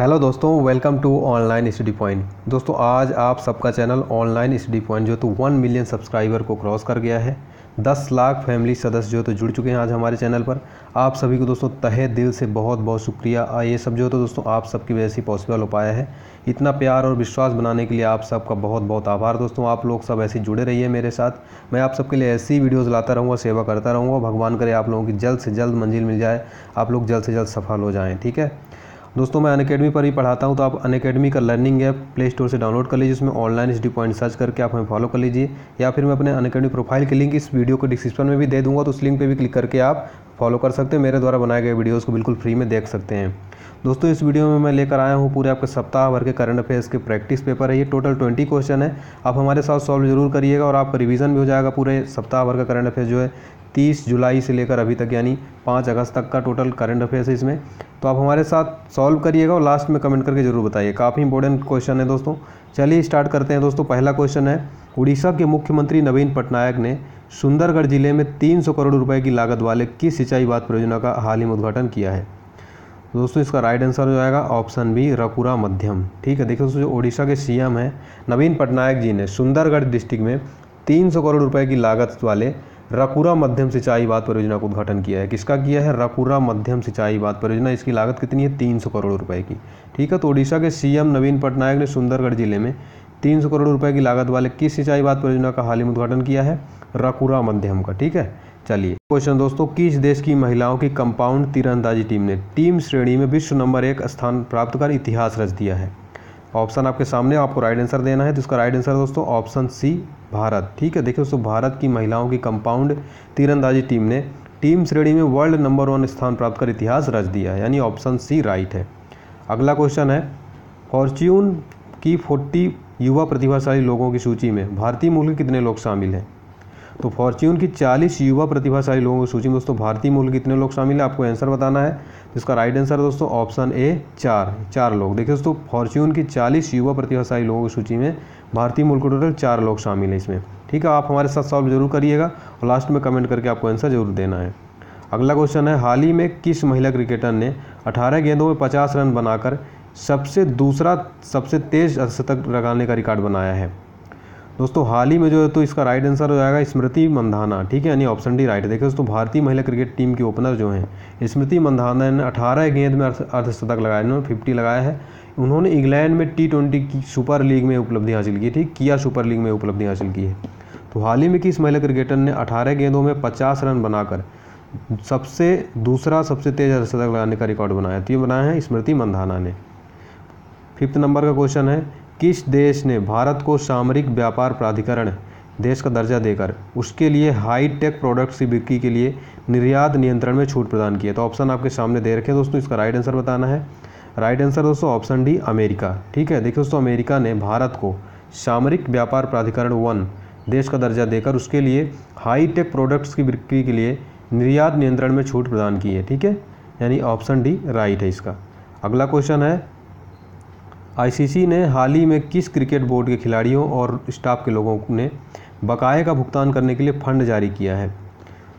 hello दोस्तों welcome to online study point दोस्तों आज आप सबका चैनल ऑनलाइन स्टडी पॉइंट जो तो वन मिलियन सब्सक्राइबर को क्रॉस कर गया है दस लाख फैमिली सदस्य जो तो जुड़ चुके हैं आज हमारे चैनल पर आप सभी को दोस्तों तहे दिल से बहुत बहुत शुक्रिया ये सब जो तो दोस्तों आप सबकी वजह से पॉसिबल हो पाया है इतना प्यार और विश्वास बनाने के लिए आप सबका बहुत बहुत आभार दोस्तों आप लोग सब ऐसे जुड़े रहिए मेरे साथ मैं आप सबके लिए ऐसी वीडियोज़ लाता रहूँगा सेवा करता रहूँगा भगवान करे आप लोगों की जल्द से जल्द मंजिल मिल जाए आप लोग जल्द से जल्द सफल हो जाएँ ठीक है दोस्तों मैं अनकेडमी पर ही पढ़ाता हूँ तो आप अनकेडमी का लर्निंग ऐप प्ले स्टोर से डाउनलोड कर लीजिए उसमें ऑनलाइन स्टडी पॉइंट सर्च करके आप हमें फॉलो कर लीजिए या फिर मैं अपने अनकेडमी प्रोफाइल के लिंक इस वीडियो को डिस्क्रिप्शन में भी दे दूँगा तो उस लिंक पर भी क्लिक करके आप फॉलो कर सकते हैं मेरे द्वारा बनाए गए वीडियोज़ को बिल्कुल फ्री में देख सकते हैं दोस्तों इस वीडियो में मैं लेकर आया हूँ पूरे आपके सप्ताह भर के करंट अफेयर्स के प्रैक्टिस पेपर है ये टोटल ट्वेंटी क्वेश्चन है आप हमारे साथ सॉल्व जरूर करिएगा और आपका रिवीजन भी हो जाएगा पूरे सप्ताह भर का करंट अफेयर जो है तीस जुलाई से लेकर अभी तक यानी पाँच अगस्त तक का टोटल करंट अफेयर्स है इसमें तो आप हमारे साथ सॉल्व करिएगा और लास्ट में कमेंट करके ज़रूर बताइए काफ़ी इंपॉर्टेंट क्वेश्चन है दोस्तों चलिए स्टार्ट करते हैं दोस्तों पहला क्वेश्चन है उड़ीसा के मुख्यमंत्री नवीन पटनायक ने सुंदरगढ़ जिले में 300 करोड़ रुपए की लागत वाले किस सिंचाई बात परियोजना का हाल ही में उद्घाटन किया है दोस्तों इसका राइट आंसर हो जाएगा ऑप्शन बी रकुरा मध्यम ठीक है देखिए दोस्तों जो उड़ीसा के सीएम हैं नवीन पटनायक जी ने सुंदरगढ़ डिस्ट्रिक्ट में 300 करोड़ रुपए की लागत वाले रकुरा मध्यम सिंचाई बात परियोजना का उद्घाटन किया है किसका किया है रकुरा मध्यम सिंचाई बात परियोजना इसकी लागत कितनी है तीन सौ करोड़ रुपए की ठीक है तो ओडिशा के सीएम नवीन पटनायक ने सुंदरगढ़ जिले में तीन सौ करोड़ रुपए की लागत वाले किस सिंचाई बात परियोजना का हाल ही में उद्घाटन किया है रकुरा मध्यम का ठीक है चलिए क्वेश्चन दोस्तों किस देश की महिलाओं की कंपाउंड तीरंदाजी टीम ने टीम श्रेणी में विश्व नंबर एक स्थान प्राप्त कर इतिहास रच दिया है ऑप्शन आपके सामने आपको राइट आंसर देना है तो इसका राइट आंसर दोस्तों ऑप्शन सी भारत ठीक है देखिए दोस्तों भारत की महिलाओं की कंपाउंड तीरंदाजी टीम ने टीम श्रेणी में वर्ल्ड नंबर वन स्थान प्राप्त कर इतिहास रच दिया है यानी ऑप्शन सी राइट है अगला क्वेश्चन है फॉर्च्यून की फोर्टी युवा प्रतिभाशाली लोगों की सूची में भारतीय मूल के कितने लोग शामिल हैं तो फॉर्च्यून की 40 युवा प्रतिभाशाली लोगों की सूची में दोस्तों भारतीय मूल कितने लोग शामिल हैं आपको आंसर बताना है जिसका राइट आंसर है दोस्तों ऑप्शन ए चार चार लोग देखिए दोस्तों फॉर्च्यून की 40 युवा प्रतिभाशाली लोगों की सूची में भारतीय मूल के टोटल चार लोग शामिल हैं इसमें ठीक है आप हमारे साथ सॉल्व जरूर करिएगा और लास्ट में कमेंट करके आपको आंसर जरूर देना है अगला क्वेश्चन है हाल ही में किस महिला क्रिकेटर ने अठारह गेंदों में पचास रन बनाकर सबसे दूसरा सबसे तेज शतक लगाने का रिकॉर्ड बनाया है दोस्तों हाल ही में जो है तो इसका राइट आंसर हो जाएगा स्मृति मंधाना ठीक है यानी ऑप्शन डी राइट देखिए दोस्तों भारतीय महिला क्रिकेट टीम के ओपनर जो हैं स्मृति मंधाना ने अठारह गेंद में अर्धशतक लगाया इन्होंने फिफ्टी लगाया है उन्होंने इंग्लैंड में टी ट्वेंटी सुपर लीग में उपलब्धि हासिल की ठीक किया सुपर लीग में उपलब्धि हासिल की है तो हाल ही में किस महिला क्रिकेटर ने अठारह गेंदों में पचास रन बनाकर सबसे दूसरा सबसे तेज अर्धशतक लगाने का रिकॉर्ड बनाया तो ये बनाया है स्मृति मंधाना ने फिफ्थ नंबर का क्वेश्चन है किस देश ने भारत को सामरिक व्यापार प्राधिकरण देश का दर्जा देकर उसके लिए हाई टेक प्रोडक्ट्स की बिक्री के लिए निर्यात नियंत्रण में छूट प्रदान की है तो ऑप्शन आपके सामने दे रखे हैं दोस्तों इसका राइट आंसर बताना है राइट आंसर दोस्तों ऑप्शन डी अमेरिका ठीक है देखिए दोस्तों अमेरिका ने भारत को सामरिक व्यापार प्राधिकरण वन देश का दर्जा देकर उसके लिए हाई टेक प्रोडक्ट्स की बिक्री के लिए निर्यात नियंत्रण में छूट प्रदान की है ठीक है यानी ऑप्शन डी राइट है इसका अगला क्वेश्चन है आईसीसी ने हाल ही में किस क्रिकेट बोर्ड के खिलाड़ियों और स्टाफ के लोगों ने बकाए का भुगतान करने के लिए फंड जारी किया है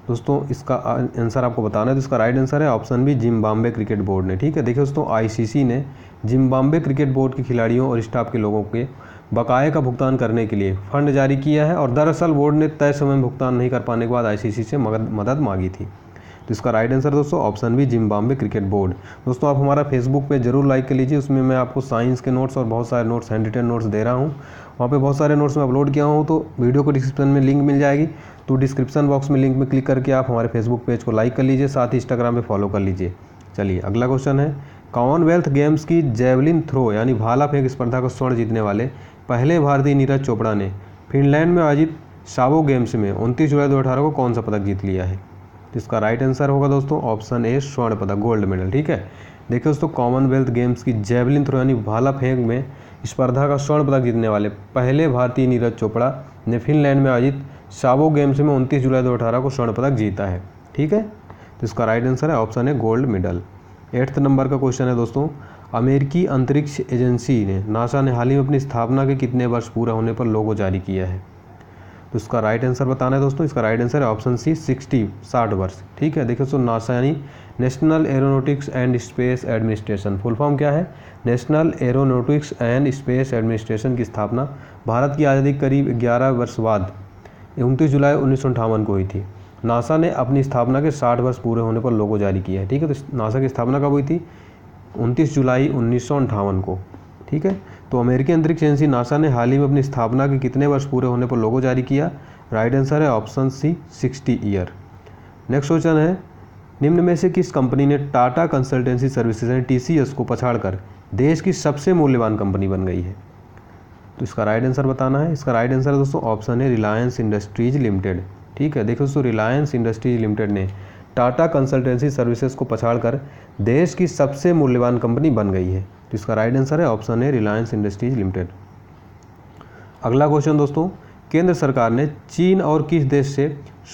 दोस्तों इसका आंसर आपको बताना है तो इसका राइट आंसर है option B Zimbabwe cricket board ने ठीक है देखिए दोस्तों आईसीसी ने जिम्बाम्बे क्रिकेट बोर्ड के खिलाड़ियों और स्टाफ के लोगों के बकाए का भुगतान करने के लिए फंड जारी किया है और दरअसल बोर्ड ने तय समय में भुगतान नहीं कर पाने के बाद आईसीसी से मदद मांगी थी तो इसका राइट आंसर दोस्तों ऑप्शन भी जिम्बाब्वे क्रिकेट बोर्ड दोस्तों आप हमारा फेसबुक पे जरूर लाइक कर लीजिए उसमें मैं आपको साइंस के नोट्स और बहुत सारे नोट्स हैंड रिटन नोट्स दे रहा हूँ वहाँ पे बहुत सारे नोट्स मैं अपलोड किया हूँ तो वीडियो को डिस्क्रिप्शन में लिंक मिल जाएगी तो डिस्क्रिप्शन बॉक्स में लिंक में क्लिक करके आप हमारे फेसबुक पेज को लाइक कर लीजिए साथ ही इंस्टाग्राम पर फॉलो कर लीजिए चलिए अगला क्वेश्चन है कॉमनवेल्थ गेम्स की जेवलिन थ्रो यानी भाला फेंक स्पर्धा का स्वर्ण जीतने वाले पहले भारतीय नीरज चोपड़ा ने फिनलैंड में आयोजित शावो गेम्स में उनतीस जुलाई 2018 को कौन सा पदक जीत लिया है तो इसका राइट आंसर होगा दोस्तों ऑप्शन ए स्वर्ण पदक गोल्ड मेडल ठीक है देखिए दोस्तों कॉमनवेल्थ गेम्स की जेवलिन थ्रो यानी भाला फेंक में स्पर्धा का स्वर्ण पदक जीतने वाले पहले भारतीय नीरज चोपड़ा ने फिनलैंड में आयोजित शावो गेम्स में उनतीस जुलाई दो को स्वर्ण पदक जीता है ठीक है तो इसका राइट आंसर है option A gold medal eighth number का क्वेश्चन है दोस्तों अमेरिकी अंतरिक्ष एजेंसी ने नासा ने हाल ही में अपनी स्थापना के कितने वर्ष पूरा होने पर लोगो जारी किया है तो इसका राइट आंसर बताना है दोस्तों इसका राइट आंसर है ऑप्शन सी सिक्सटी साठ वर्ष ठीक है देखिए दोस्तों नासा यानी national aeronautics and space administration full form क्या है national aeronautics and space administration की स्थापना भारत की आज़ादी करीब ग्यारह वर्ष बाद उनतीस जुलाई उन्नीस को हुई थी नासा ने अपनी स्थापना के साठ वर्ष पूरे होने पर लोगो जारी किया है ठीक है तो नासा की स्थापना कब हुई थी उनतीस जुलाई उन्नीस को ठीक है तो अमेरिकी अंतरिक्ष एजेंसी नासा ने हाल ही में अपनी स्थापना के कितने वर्ष पूरे होने पर लोगो जारी किया राइट आंसर है option C sixty year next question है निम्न में से किस कंपनी ने टाटा कंसल्टेंसी सर्विसेज यानी एस को पछाड़कर देश की सबसे मूल्यवान कंपनी बन गई है तो इसका राइट आंसर बताना है इसका राइट आंसर है दोस्तों ऑप्शन है रिलायंस इंडस्ट्रीज लिमिटेड ठीक है देखो दोस्तों रिलायंस इंडस्ट्रीज लिमिटेड ने टाटा कंसल्टेंसी सर्विसेज को पछाड़कर देश की सबसे मूल्यवान कंपनी बन गई है तो इसका राइट आंसर है option A Reliance Industries Limited अगला क्वेश्चन दोस्तों केंद्र सरकार ने चीन और किस देश से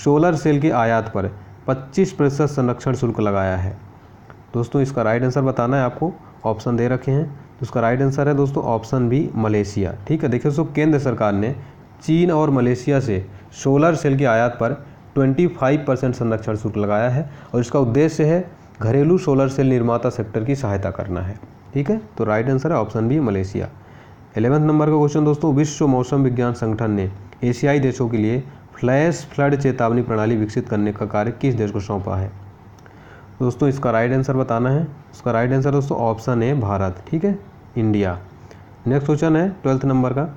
सोलर सेल के आयात पर 25 प्रतिशत संरक्षण शुल्क लगाया है दोस्तों इसका राइट आंसर बताना है आपको ऑप्शन दे रखे हैं तो इसका राइट आंसर है दोस्तों ऑप्शन बी मलेशिया ठीक है देखिए दोस्तों केंद्र सरकार ने चीन और मलेशिया से सोलर सेल के आयात पर 25 परसेंट संरक्षण शुल्क लगाया है और इसका उद्देश्य है घरेलू सोलर सेल निर्माता सेक्टर की सहायता करना है ठीक है तो राइट आंसर है option B Malaysia eleventh number का क्वेश्चन दोस्तों विश्व मौसम विज्ञान संगठन ने एशियाई देशों के लिए फ्लैश फ्लड चेतावनी प्रणाली विकसित करने का कार्य किस देश को सौंपा है दोस्तों इसका राइट आंसर बताना है इसका राइट आंसर दोस्तों ऑप्शन ए भारत ठीक है इंडिया नेक्स्ट क्वेश्चन है ट्वेल्थ नंबर का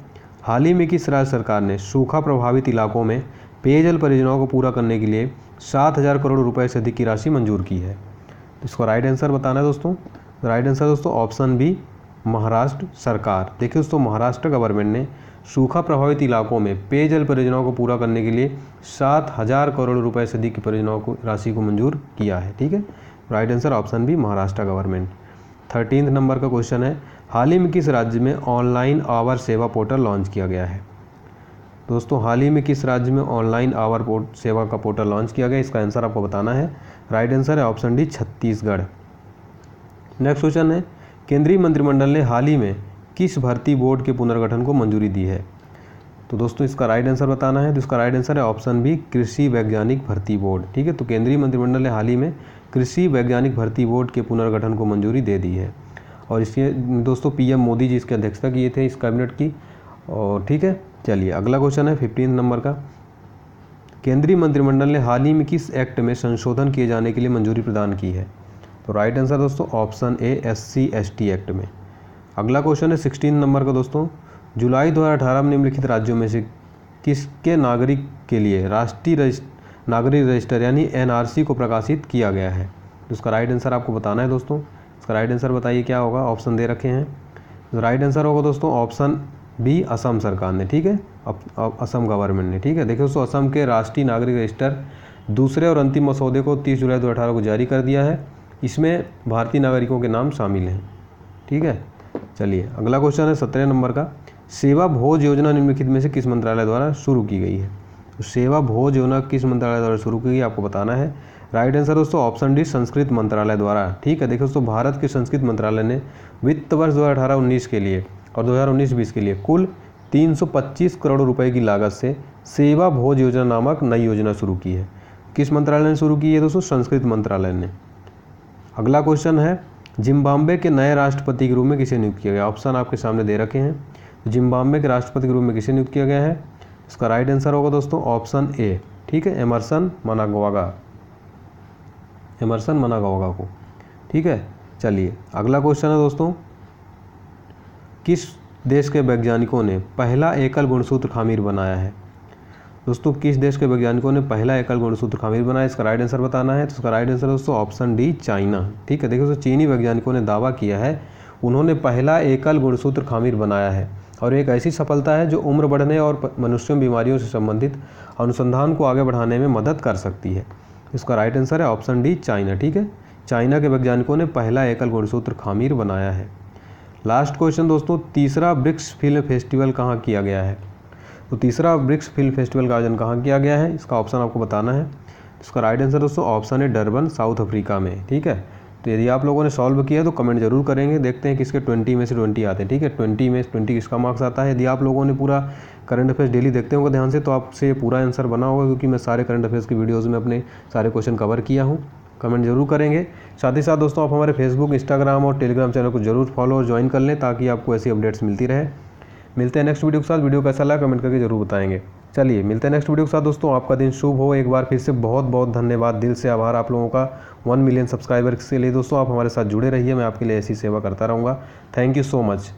हाल ही में किस राज्य सरकार ने सूखा प्रभावित इलाकों में पेयजल परियोजनाओं को पूरा करने के लिए सात हज़ार करोड़ रुपए से अधिक की राशि मंजूर की है तो इसका राइट आंसर बताना है दोस्तों राइट आंसर दोस्तों ऑप्शन बी महाराष्ट्र सरकार देखिए दोस्तों महाराष्ट्र गवर्नमेंट ने सूखा प्रभावित इलाकों में पेयजल परियोजनाओं को पूरा करने के लिए सात हज़ार करोड़ रुपए से अधिक की परियोजनाओं को राशि को मंजूर किया है ठीक है right answer option B Maharashtra government thirteen number का क्वेश्चन है हाल ही में किस राज्य में ऑनलाइन आवर सेवा पोर्टल लॉन्च किया गया है दोस्तों हाल ही में किस राज्य में ऑनलाइन आवर सेवा का पोर्टल लॉन्च किया गया इसका आंसर आपको बताना है राइट आंसर है option D Chhattisgarh next question है केंद्रीय मंत्रिमंडल ने हाल ही में किस भर्ती बोर्ड के पुनर्गठन को मंजूरी दी है तो दोस्तों इसका राइट आंसर बताना है तो इसका राइट आंसर है ऑप्शन बी कृषि वैज्ञानिक भर्ती बोर्ड ठीक है तो केंद्रीय मंत्रिमंडल ने हाल ही में कृषि वैज्ञानिक भर्ती बोर्ड के पुनर्गठन को मंजूरी दे दी है और इसके दोस्तों पीएम मोदी जी इसकी अध्यक्षता किए थे इस कैबिनेट की और ठीक है चलिए अगला क्वेश्चन है फिफ्टीन नंबर का केंद्रीय मंत्रिमंडल ने हाल ही में किस एक्ट में संशोधन किए जाने के लिए मंजूरी प्रदान की है तो राइट आंसर दोस्तों option A S C S T act में अगला क्वेश्चन है सिक्सटीन नंबर का दोस्तों जुलाई 2018 में निम्नलिखित राज्यों में से किसके नागरिक के लिए राष्ट्रीय रजिस्ट नागरिक रजिस्टर यानी एनआरसी को प्रकाशित किया गया है उसका राइट आंसर आपको बताना है दोस्तों इसका राइट आंसर बताइए क्या होगा ऑप्शन दे रखे हैं राइट तो आंसर होगा दोस्तों ऑप्शन बी असम सरकार ने ठीक है असम गवर्नमेंट ने ठीक है देखिए दोस्तों असम के राष्ट्रीय नागरिक रजिस्टर दूसरे और अंतिम मसौदे को 30 जुलाई 2018 को जारी कर दिया है इसमें भारतीय नागरिकों के नाम शामिल हैं ठीक है चलिए अगला क्वेश्चन है सत्रह नंबर का सेवा भोज योजना निम्नलिखित में से किस मंत्रालय द्वारा शुरू की गई है तो सेवा भोज योजना किस मंत्रालय द्वारा शुरू की गई आपको बताना है राइट आंसर दोस्तों ऑप्शन डी संस्कृत मंत्रालय द्वारा ठीक है देखो दोस्तों भारत के संस्कृत मंत्रालय ने वित्त वर्ष दो हज़ार के लिए और दो हज़ार के लिए कुल 325 करोड़ रुपए की लागत से सेवा भोज योजना नामक नई योजना शुरू की है किस मंत्रालय ने शुरू की है दोस्तों संस्कृत मंत्रालय ने अगला क्वेश्चन है जिम्बाब्वे के नए राष्ट्रपति के रूप में किसे नियुक्त किया गया ऑप्शन आपके सामने दे रखे हैं जिम्बाब्वे के राष्ट्रपति के रूप में किसे नियुक्त किया गया है इसका राइट आंसर होगा दोस्तों ऑप्शन ए ठीक है एमरसन मनागोवागा एमरसन मनागोवागा को ठीक है चलिए अगला क्वेश्चन है दोस्तों किस देश के वैज्ञानिकों ने पहला एकल गुणसूत्र खामीर बनाया है दोस्तों किस देश के वैज्ञानिकों ने पहला एकल गुणसूत्र खमीर बनाया इसका राइट आंसर बताना है तो इसका राइट आंसर दोस्तों ऑप्शन डी चाइना ठीक है देखिए दोस्तों चीनी वैज्ञानिकों ने दावा किया है उन्होंने पहला एकल गुणसूत्र खामीर बनाया है और एक ऐसी सफलता है जो उम्र बढ़ने और मनुष्यों बीमारियों से संबंधित अनुसंधान को आगे बढ़ाने में मदद कर सकती है इसका राइट आंसर है ऑप्शन डी चाइना ठीक है चाइना के वैज्ञानिकों ने पहला एकल गुणसूत्र खामीर बनाया है लास्ट क्वेश्चन दोस्तों तीसरा ब्रिक्स फिल्म फेस्टिवल कहाँ किया गया है तो तीसरा ब्रिक्स फिल्म फेस्टिवल का आयोजन कहाँ किया गया है इसका ऑप्शन आपको बताना है इसका राइट आंसर दोस्तों ऑप्शन है डरबन साउथ अफ्रीका में ठीक है तो यदि आप लोगों ने सॉल्व किया तो कमेंट जरूर करेंगे देखते हैं किसके ट्वेंटी में से ट्वेंटी आते हैं ठीक है ट्वेंटी में ट्वेंटी किसका मार्क्स आता है यदि आप लोगों ने पूरा करंट अफेयर्स डेली देखते होंगे ध्यान से तो आपसे पूरा आंसर बना होगा क्योंकि मैं सारे करंट अफेयर्स की वीडियोज़ में अपने सारे क्वेश्चन कवर किया हूँ कमेंट जरूर करेंगे साथ ही साथ दोस्तों आप हमारे फेसबुक इंस्टाग्राम और टेलीग्राम चैनल को जरूर फॉलो और ज्वाइन कर लें ताकि आपको ऐसी अपडेट्स मिलती रहे मिलते हैं नेक्स्ट वीडियो के साथ वीडियो कैसा लगा कमेंट करके जरूर बताएंगे चलिए मिलते हैं नेक्स्ट वीडियो के साथ दोस्तों आपका दिन शुभ हो एक बार फिर से बहुत बहुत धन्यवाद दिल से आभार आप लोगों का वन मिलियन सब्सक्राइबर के लिए दोस्तों आप हमारे साथ जुड़े रहिए मैं आपके लिए ऐसी सेवा करता रहूँगा थैंक यू सो मच